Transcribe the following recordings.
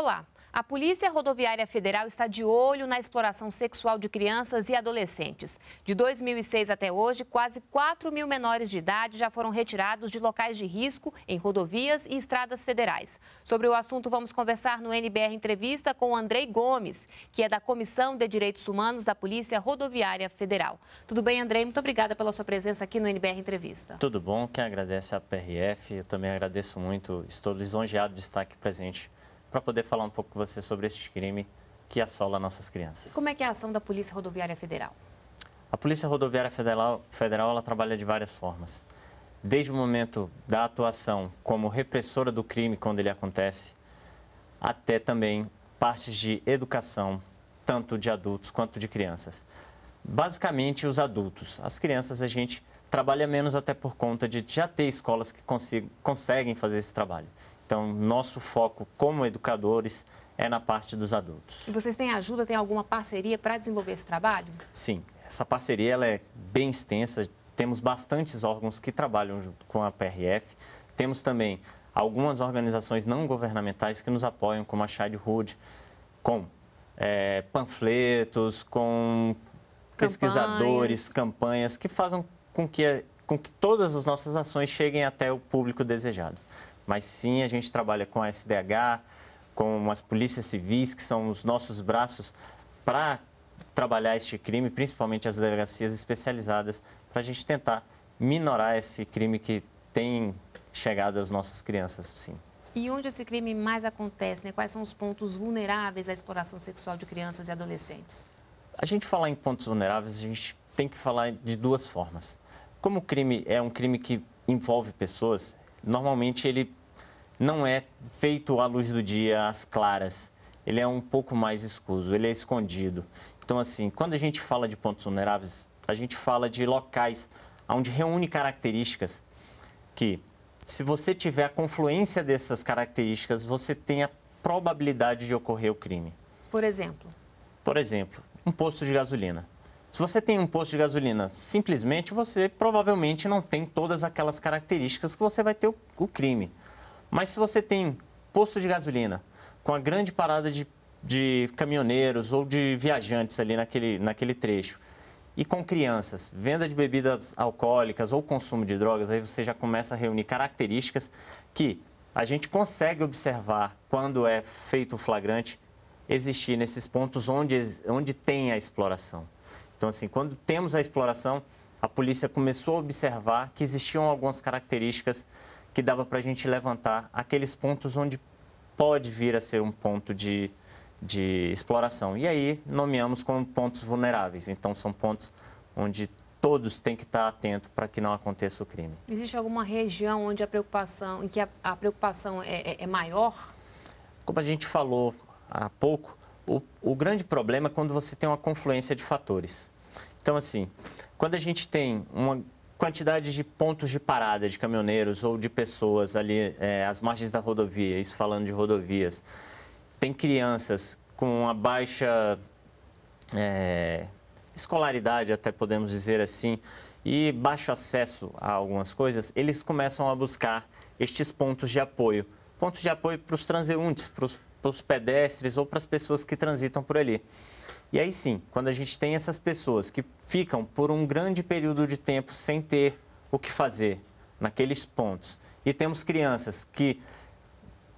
Olá! A Polícia Rodoviária Federal está de olho na exploração sexual de crianças e adolescentes. De 2006 até hoje, quase 4 mil menores de idade já foram retirados de locais de risco em rodovias e estradas federais. Sobre o assunto, vamos conversar no NBR Entrevista com Andrei Gomes, que é da Comissão de Direitos Humanos da Polícia Rodoviária Federal. Tudo bem, Andrei? Muito obrigada pela sua presença aqui no NBR Entrevista. Tudo bom, quem agradece é a PRF, eu também agradeço muito, estou lisonjeado de estar aqui presente para poder falar um pouco com você sobre este crime que assola nossas crianças. Como é que é a ação da Polícia Rodoviária Federal? A Polícia Rodoviária Federal, Federal ela trabalha de várias formas. Desde o momento da atuação como repressora do crime quando ele acontece, até também partes de educação, tanto de adultos quanto de crianças. Basicamente, os adultos. As crianças a gente trabalha menos até por conta de já ter escolas que conseguem fazer esse trabalho. Então, nosso foco como educadores é na parte dos adultos. E vocês têm ajuda, têm alguma parceria para desenvolver esse trabalho? Sim, essa parceria ela é bem extensa, temos bastantes órgãos que trabalham junto com a PRF, temos também algumas organizações não governamentais que nos apoiam, como a Childhood, com é, panfletos, com campanhas. pesquisadores, campanhas, que fazem com que, com que todas as nossas ações cheguem até o público desejado mas sim a gente trabalha com a SDH, com as polícias civis, que são os nossos braços para trabalhar este crime, principalmente as delegacias especializadas, para a gente tentar minorar esse crime que tem chegado às nossas crianças, sim. E onde esse crime mais acontece? Né? Quais são os pontos vulneráveis à exploração sexual de crianças e adolescentes? A gente falar em pontos vulneráveis, a gente tem que falar de duas formas. Como o crime é um crime que envolve pessoas, normalmente ele não é feito à luz do dia, às claras. Ele é um pouco mais escuso, ele é escondido. Então, assim, quando a gente fala de pontos vulneráveis, a gente fala de locais onde reúne características que, se você tiver a confluência dessas características, você tem a probabilidade de ocorrer o crime. Por exemplo? Por exemplo, um posto de gasolina. Se você tem um posto de gasolina, simplesmente você provavelmente não tem todas aquelas características que você vai ter o, crime. Mas se você tem posto de gasolina com a grande parada de, de caminhoneiros ou de viajantes ali naquele, naquele trecho, e com crianças, venda de bebidas alcoólicas ou consumo de drogas, aí você já começa a reunir características que a gente consegue observar quando é feito o flagrante existir nesses pontos onde, onde tem a exploração. Então, assim, quando temos a exploração, a polícia começou a observar que existiam algumas características que dava para a gente levantar aqueles pontos onde pode vir a ser um ponto de, de exploração. E aí nomeamos como pontos vulneráveis. Então, são pontos onde todos têm que estar atentos para que não aconteça o crime. Existe alguma região onde a preocupação, em que a, a preocupação é, é, é maior? Como a gente falou há pouco, o, o grande problema é quando você tem uma confluência de fatores. Então, assim, quando a gente tem uma quantidade de pontos de parada de caminhoneiros ou de pessoas ali é, às margens da rodovia, isso falando de rodovias, tem crianças com uma baixa é, escolaridade, até podemos dizer assim, e baixo acesso a algumas coisas, eles começam a buscar estes pontos de apoio. Pontos de apoio para os transeuntes, para os para os pedestres ou para as pessoas que transitam por ali. E aí sim, quando a gente tem essas pessoas que ficam por um grande período de tempo sem ter o que fazer naqueles pontos, e temos crianças que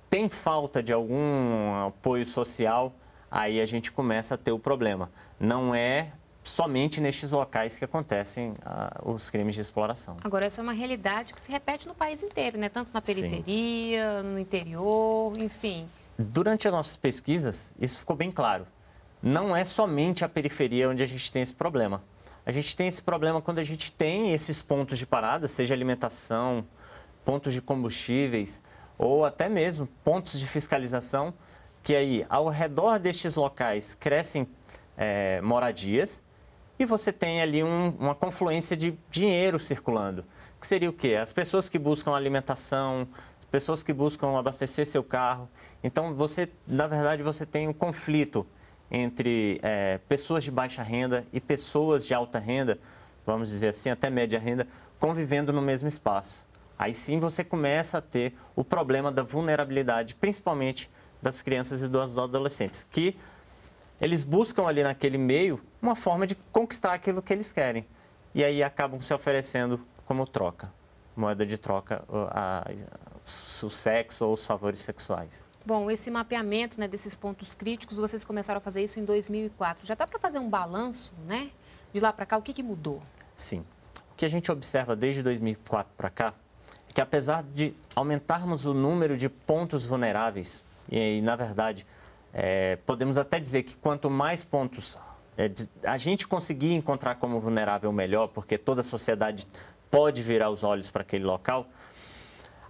têm falta de algum apoio social, aí a gente começa a ter o problema. Não é somente nestes locais que acontecem ah, os crimes de exploração. Agora, essa é uma realidade que se repete no país inteiro, né? Tanto na periferia, Sim. no interior, enfim. Durante as nossas pesquisas, isso ficou bem claro. Não é somente a periferia onde a gente tem esse problema. A gente tem esse problema quando a gente tem esses pontos de parada, seja alimentação, pontos de combustíveis ou até mesmo pontos de fiscalização, que aí ao redor destes locais crescem é, moradias e você tem ali um, uma confluência de dinheiro circulando, que seria o quê? As pessoas que buscam alimentação, pessoas que buscam abastecer seu carro. Então, você, na verdade, você tem um conflito entre é, pessoas de baixa renda e pessoas de alta renda, vamos dizer assim, até média renda, convivendo no mesmo espaço. Aí sim você começa a ter o problema da vulnerabilidade, principalmente das crianças e dos adolescentes, que eles buscam ali naquele meio uma forma de conquistar aquilo que eles querem. E aí acabam se oferecendo como troca, moeda de troca, a, a o sexo ou os favores sexuais. Bom, esse mapeamento né, desses pontos críticos, vocês começaram a fazer isso em 2004. Já dá para fazer um balanço, né? De lá para cá, o que, que mudou? Sim. O que a gente observa desde 2004 para cá é que, apesar de aumentarmos o número de pontos vulneráveis, e, na verdade, é, podemos até dizer que quanto mais pontos é, a gente conseguir encontrar como vulnerável melhor, porque toda a sociedade pode virar os olhos para aquele local,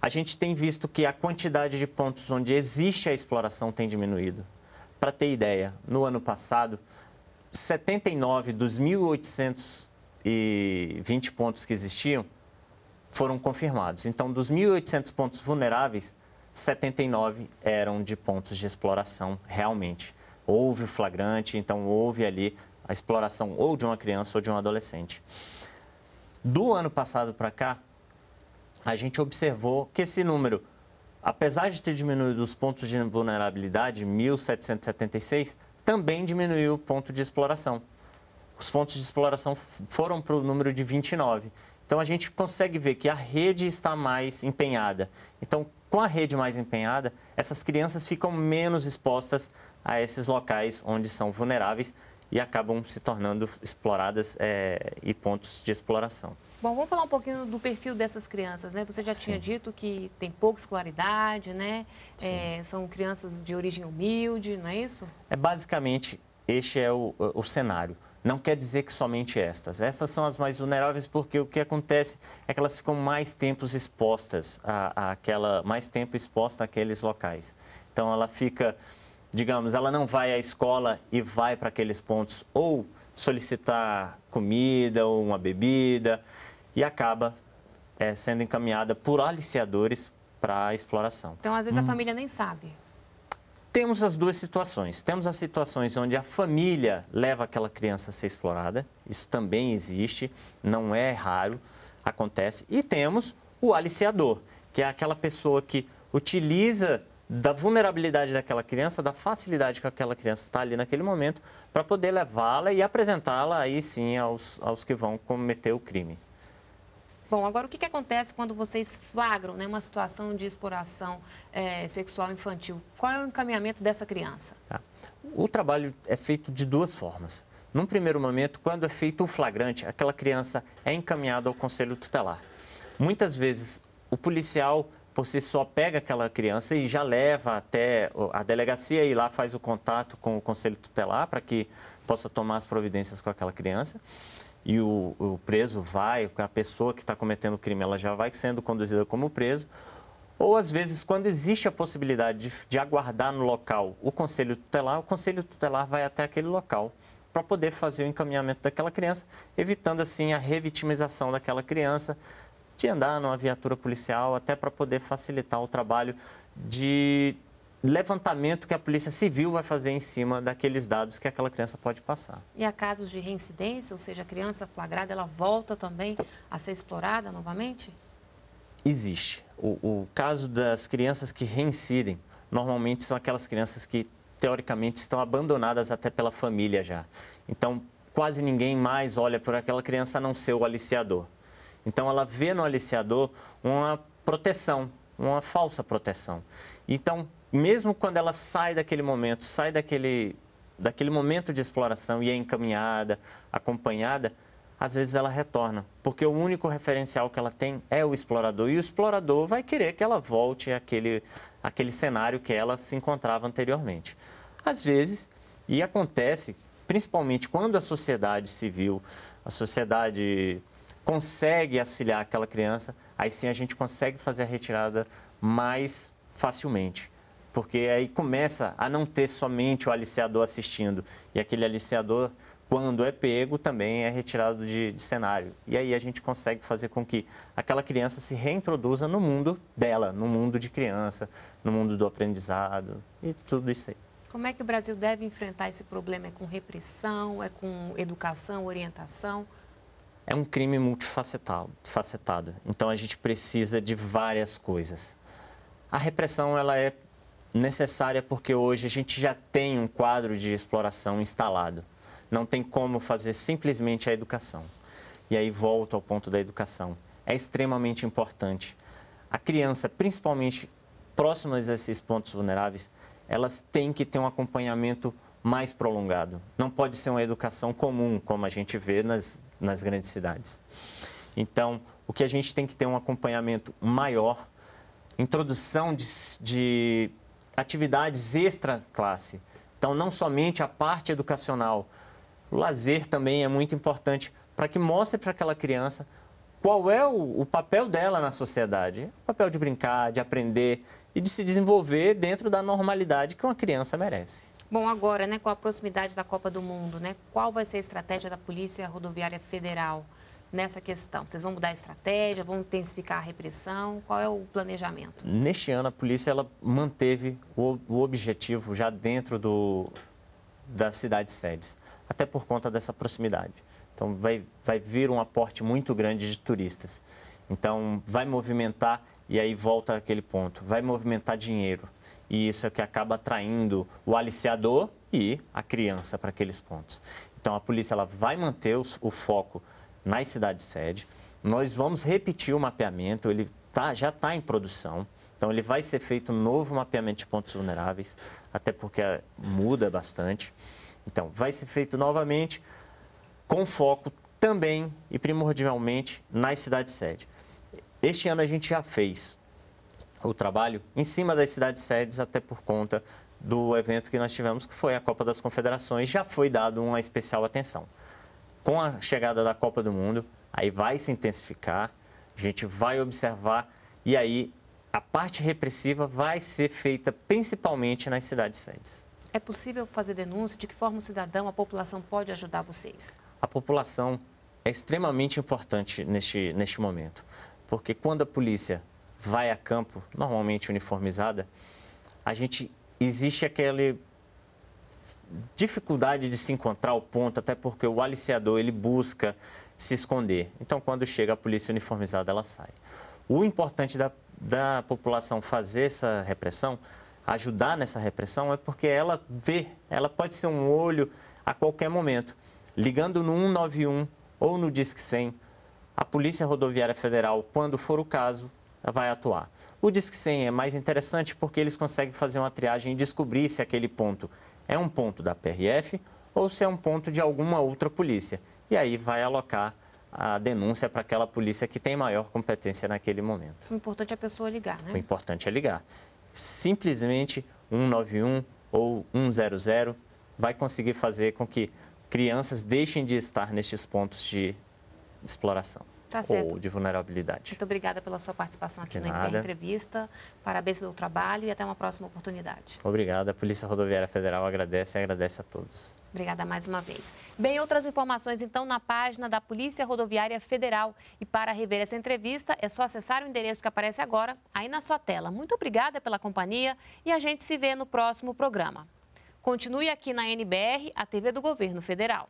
a gente tem visto que a quantidade de pontos onde existe a exploração tem diminuído. Para ter ideia, no ano passado, 79 dos 1.820 pontos que existiam foram confirmados. Então, dos 1.800 pontos vulneráveis, 79 eram de pontos de exploração realmente. Houve o flagrante, então houve ali a exploração ou de uma criança ou de um adolescente. Do ano passado para cá, a gente observou que esse número, apesar de ter diminuído os pontos de vulnerabilidade, 1.776, também diminuiu o ponto de exploração. Os pontos de exploração foram para o número de 29. Então a gente consegue ver que a rede está mais empenhada. Então, com a rede mais empenhada, essas crianças ficam menos expostas a esses locais onde são vulneráveis e acabam se tornando exploradas é, e pontos de exploração. Bom, vamos falar um pouquinho do perfil dessas crianças, né? Você já Sim. tinha dito que tem pouca escolaridade, né? É, são crianças de origem humilde, não é isso? É basicamente este é o, o cenário. Não quer dizer que somente estas. essas são as mais vulneráveis porque o que acontece é que elas ficam mais tempos expostas a, a aquela, mais tempo exposta àqueles locais. Então ela fica, digamos, ela não vai à escola e vai para aqueles pontos ou solicitar comida ou uma bebida e acaba é, sendo encaminhada por aliciadores para exploração. Então, às vezes, hum. a família nem sabe. Temos as duas situações. Temos as situações onde a família leva aquela criança a ser explorada. Isso também existe, não é raro, acontece. E temos o aliciador, que é aquela pessoa que utiliza da vulnerabilidade daquela criança, da facilidade que aquela criança está ali naquele momento, para poder levá-la e apresentá-la aí sim aos, aos que vão cometer o crime. Bom, agora o que, que acontece quando vocês flagram né, uma situação de exploração é, sexual infantil? Qual é o encaminhamento dessa criança? Tá. O trabalho é feito de duas formas. Num primeiro momento, quando é feito o flagrante, aquela criança é encaminhada ao conselho tutelar. Muitas vezes, o policial por si só pega aquela criança e já leva até a delegacia e lá faz o contato com o conselho tutelar para que possa tomar as providências com aquela criança e o, o preso vai, a pessoa que está cometendo o crime, ela já vai sendo conduzida como preso. Ou às vezes, quando existe a possibilidade de, de aguardar no local o conselho tutelar, o conselho tutelar vai até aquele local para poder fazer o encaminhamento daquela criança, evitando assim a revitimização daquela criança, de andar numa viatura policial, até para poder facilitar o trabalho de levantamento que a Polícia Civil vai fazer em cima daqueles dados que aquela criança pode passar. E há casos de reincidência, ou seja, a criança flagrada, ela volta também a ser explorada novamente? Existe. O, o caso das crianças que reincidem, normalmente são aquelas crianças que, teoricamente, estão abandonadas até pela família já. Então, quase ninguém mais olha por aquela criança a não ser o aliciador. Então, ela vê no aliciador uma proteção, uma falsa proteção. Então, mesmo quando ela sai daquele momento, sai daquele, daquele momento de exploração e é encaminhada, acompanhada, às vezes ela retorna, porque o único referencial que ela tem é o explorador e o explorador vai querer que ela volte àquele, àquele cenário que ela se encontrava anteriormente. Às vezes, e acontece, principalmente quando a sociedade civil, a sociedade consegue auxiliar aquela criança, aí sim a gente consegue fazer a retirada mais facilmente porque aí começa a não ter somente o aliciador assistindo. E aquele aliciador, quando é pego, também é retirado de, de, cenário. E aí a gente consegue fazer com que aquela criança se reintroduza no mundo dela, no mundo de criança, no mundo do aprendizado e tudo isso aí. Como é que o Brasil deve enfrentar esse problema? É com repressão? É com educação, orientação? É um crime multifacetado. Então a gente precisa de várias coisas. A repressão ela é necessária porque hoje a gente já tem um quadro de exploração instalado. Não tem como fazer simplesmente a educação. E aí volto ao ponto da educação. É extremamente importante. A criança, principalmente próximas a esses pontos vulneráveis, elas têm que ter um acompanhamento mais prolongado. Não pode ser uma educação comum, como a gente vê nas, nas grandes cidades. Então, o que a gente tem que ter um acompanhamento maior, introdução de, de atividades extra-classe. Então, não somente a parte educacional, o lazer também é muito importante para que mostre para aquela criança qual é o, o, papel dela na sociedade. O é papel de brincar, de aprender e de se desenvolver dentro da normalidade que uma criança merece. Bom, agora, né, com a proximidade da Copa do Mundo, né, qual vai ser a estratégia da Polícia Rodoviária Federal? nessa questão? Vocês vão mudar a estratégia, vão intensificar a repressão? Qual é o planejamento? Neste ano, a polícia ela manteve o, o objetivo já dentro do, das cidades sedes, até por conta dessa proximidade. Então, vai, vai vir um aporte muito grande de turistas. Então, vai movimentar, e aí volta aquele ponto, vai movimentar dinheiro. E isso é o que acaba atraindo o aliciador e a criança para aqueles pontos. Então, a polícia ela vai manter os o foco nas cidades-sede. Nós vamos repetir o mapeamento, ele tá, já está em produção. Então, ele vai ser feito um novo mapeamento de pontos vulneráveis, até porque é, muda bastante. Então, vai ser feito novamente com foco também e primordialmente nas cidades-sede. Este ano a gente já fez o trabalho em cima das cidades-sedes, até por conta do evento que nós tivemos, que foi a Copa das Confederações, já foi dado uma especial atenção com a chegada da Copa do Mundo, aí vai se intensificar, a gente vai observar e aí a parte repressiva vai ser feita principalmente nas cidades sedes. É possível fazer denúncia? De que forma o cidadão, a população pode ajudar vocês? A população é extremamente importante neste, neste momento, porque quando a polícia vai a campo, normalmente uniformizada, a gente existe aquele dificuldade de se encontrar o ponto, até porque o aliciador ele busca se esconder. Então, quando chega a polícia uniformizada, ela sai. O importante da, da população fazer essa repressão, ajudar nessa repressão, é porque ela vê, ela pode ser um olho a qualquer momento. Ligando no 191 ou no Disque 100, a Polícia Rodoviária Federal, quando for o caso, vai atuar. O Disque 100 é mais interessante porque eles conseguem fazer uma triagem e descobrir se aquele ponto é um ponto da PRF ou se é um ponto de alguma outra polícia. E aí vai alocar a denúncia para aquela polícia que tem maior competência naquele momento. O importante é a pessoa ligar, né? O importante é ligar. Simplesmente 191 ou 100 vai conseguir fazer com que crianças deixem de estar nestes pontos de exploração tá ou de vulnerabilidade. Muito obrigada pela sua participação aqui de no nada. Entrevista. Parabéns pelo trabalho e até uma próxima oportunidade. Obrigada. A Polícia Rodoviária Federal agradece e agradece a todos. Obrigada mais uma vez. Bem, outras informações então na página da Polícia Rodoviária Federal. E para rever essa entrevista, é só acessar o endereço que aparece agora, aí na sua tela. Muito obrigada pela companhia e a gente se vê no próximo programa. Continue aqui na NBR, a TV do Governo Federal.